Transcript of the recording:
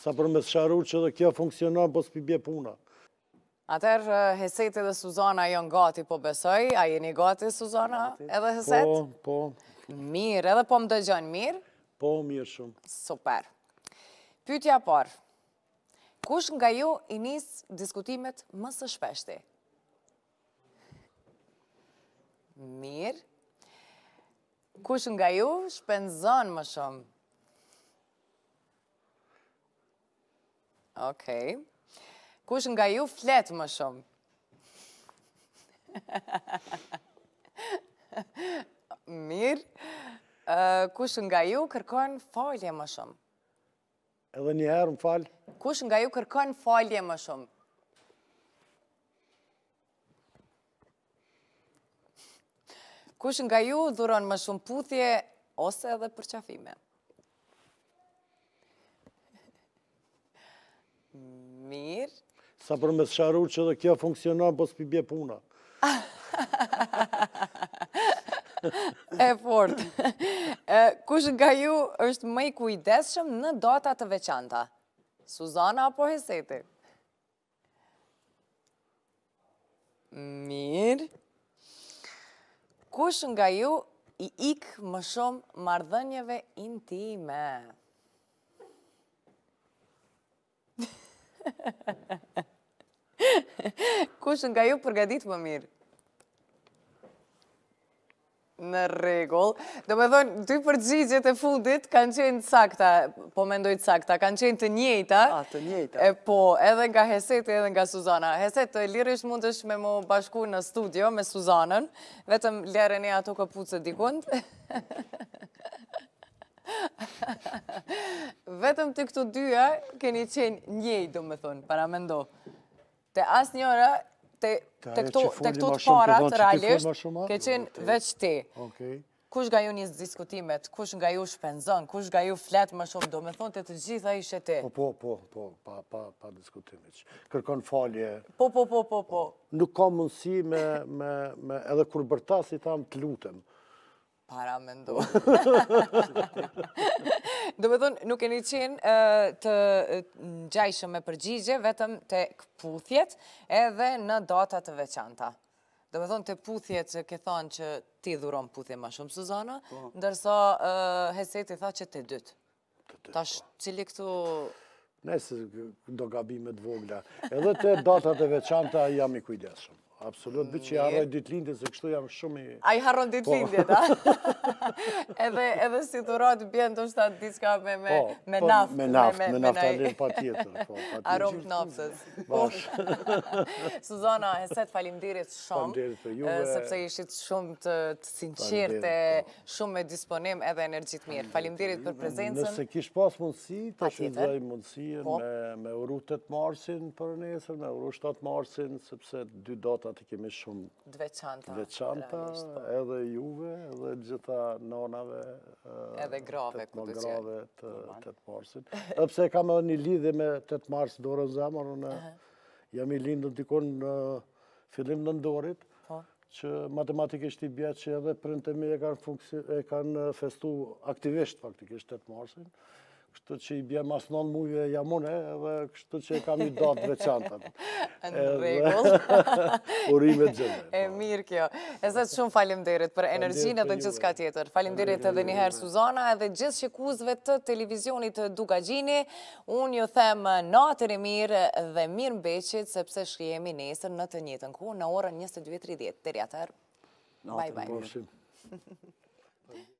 sa për me sharu që dhe kjo funksionon, po s'pi bje puna. Atër, eh, Heset dhe Suzana jo në gati, po besoj, a jeni gati, Suzana, edhe po, Heset? Po, po. Mirë, edhe po më dëgjën mirë? Po, mirë shumë. Super. Pytja parë, kush nga ju i njësë diskutimet më së shpeshti? Mirë. Kush nga ju shpenzon më shumë? Okej. Kush nga ju fletë më shumë? Mirë. Kush nga ju kërkojnë falje më shumë? Edhe një herë më falë. Kush nga ju kërkon falje më shumë? Kush nga ju dhuron më shumë putje ose edhe përqafime? më shumë? mirë. Sa për me sharu që dhe kjo funksionon, po s'pi bje puna. E fort. Kush nga ju është me kujdeshëm në data të veçanta? Suzana apo Heseti? Mirë. Kush nga ju i ikë më shumë mardhënjeve intime? Kush nga ju përgatit më mirë? Në regullë, Do me thonë, dy përgjigjet e fundit kanë qenë të sakta, po mendoj të sakta, kanë qenë të njejta. A, të njejta. E po, edhe nga Heset e edhe nga Suzana. Heset, të lirish mund është me mu bashku në studio me Suzanën, vetëm lere një ato këpucët dikund. Vetëm të këtu dyja, keni qenë njëj, do me thonë, para me Te asë njëra, te këtu të parat, realisht, ke qenë veç ti. Kush nga ju njës diskutimet, kush nga ju shpenzon, kush nga ju fletë më shumë, do me thonë të të gjitha ishe ti. Po, po, po, po, pa, pa, pa diskutimit. Kërkon falje. Po, po, po, po, po. Nuk ka mundësi me, me, me, edhe kur bërta, si tamë, të lutëm para me ndonë. Do me thonë, nuk e një qenë të gjajshë me përgjigje, vetëm të këputhjet edhe në datat të veçanta. Do me thonë të puthjet që ke thonë që ti dhuron puthje ma shumë, Suzana, po. ndërsa Heseti tha që të dytë. Ta shë po. cili këtu nëse do gabime të vogla, edhe të datat e veçanta jam i kujdeshëm. Absolut, bi që i harroj mm, ditë lindje, se kështu jam shumë i... A i harroj ditë lindje, da? Po. Edhe edhe si thurohet bien do të shtatë diçka me me po, me po, naftë me naftë me naftë me naftë patjetër po patjetër Arom naftës. po Suzana e sa të shumë falënderit për juve. Eh, sepse ishit shumë të sinqertë po. shumë me disponim edhe energji të mirë falënderit për prezencën nëse kish pas mundësi të shëndroj mundësi me me urutet marsin për nesër me 7 marsin sepse dy data të kemi shumë të veçanta të veçanta edhe juve edhe gjitha nonave, edhe grave, të grave të të të marsit. Epse kam edhe një lidhje me të të mars dorën zemër, unë jam i lindën dikon në fillim në ndorit, po. që matematikisht i bje që edhe printemi e kanë, e kanë festu aktivisht faktikisht të të marsin kështu që i bje mas nonë muje jamone, eh, dhe kështu që i kam i datë veçantën. Në regullë. Urime gjëme. E po. mirë kjo. E të shumë falim derit për energjinë dhe gjithë ka eh. tjetër. Falim derit edhe njëherë eh. Suzana edhe gjithë shikuzve të televizionit Duga Gjini. Unë ju themë natër e mirë dhe mirë mbeqit, sepse shkjemi nesër në të njëtën ku në orën 22.30. Teri atër, bye bye. në